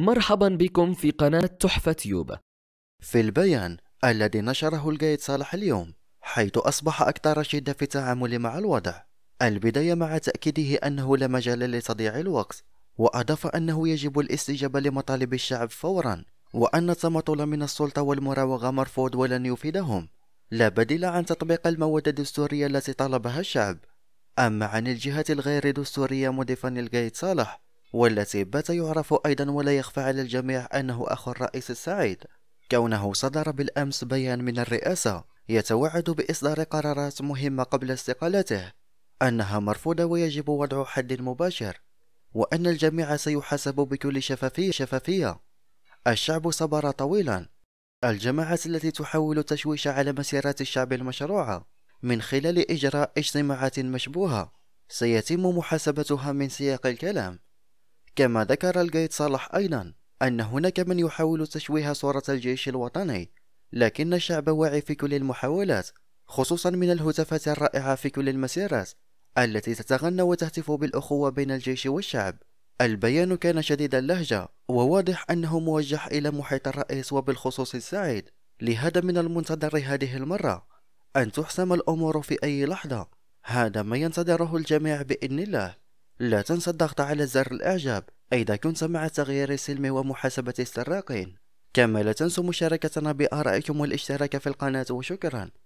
مرحبا بكم في قناة تحفة يوبا في البيان الذي نشره الجيد صالح اليوم حيث أصبح أكثر شدة في التعامل مع الوضع البداية مع تأكيده أنه لا مجال لتضييع الوقت وأضاف أنه يجب الاستجابة لمطالب الشعب فورا وأن التمطل من السلطة والمراوغة مرفوض ولن يفيدهم لا بديل عن تطبيق المواد الدستورية التي طلبها الشعب أما عن الجهات الغير دستورية مضيفا الجيد صالح والتي بات يعرف أيضا ولا يخفى على الجميع أنه أخو الرئيس السعيد كونه صدر بالأمس بيان من الرئاسة يتوعد بإصدار قرارات مهمة قبل استقالته أنها مرفوضة ويجب وضع حد مباشر وأن الجميع سيحاسب بكل شفافية شفافية الشعب صبر طويلا الجماعات التي تحاول تشويش على مسيرات الشعب المشروعة من خلال إجراء اجتماعات مشبوهة سيتم محاسبتها من سياق الكلام كما ذكر القيد صالح أيضا أن هناك من يحاول تشويه صورة الجيش الوطني لكن الشعب واعي في كل المحاولات خصوصا من الهتافات الرائعة في كل المسيرات التي تتغنى وتهتف بالأخوة بين الجيش والشعب البيان كان شديد اللهجة وواضح أنه موجه إلى محيط الرئيس وبالخصوص السعيد لهذا من المنتظر هذه المرة أن تحسم الأمور في أي لحظة هذا ما ينتظره الجميع بإذن الله لا تنسى الضغط على زر الإعجاب اذا كنت مع تغيير السلم ومحاسبة السراقين كما لا تنسوا مشاركتنا بآرائكم والاشتراك في القناة وشكرا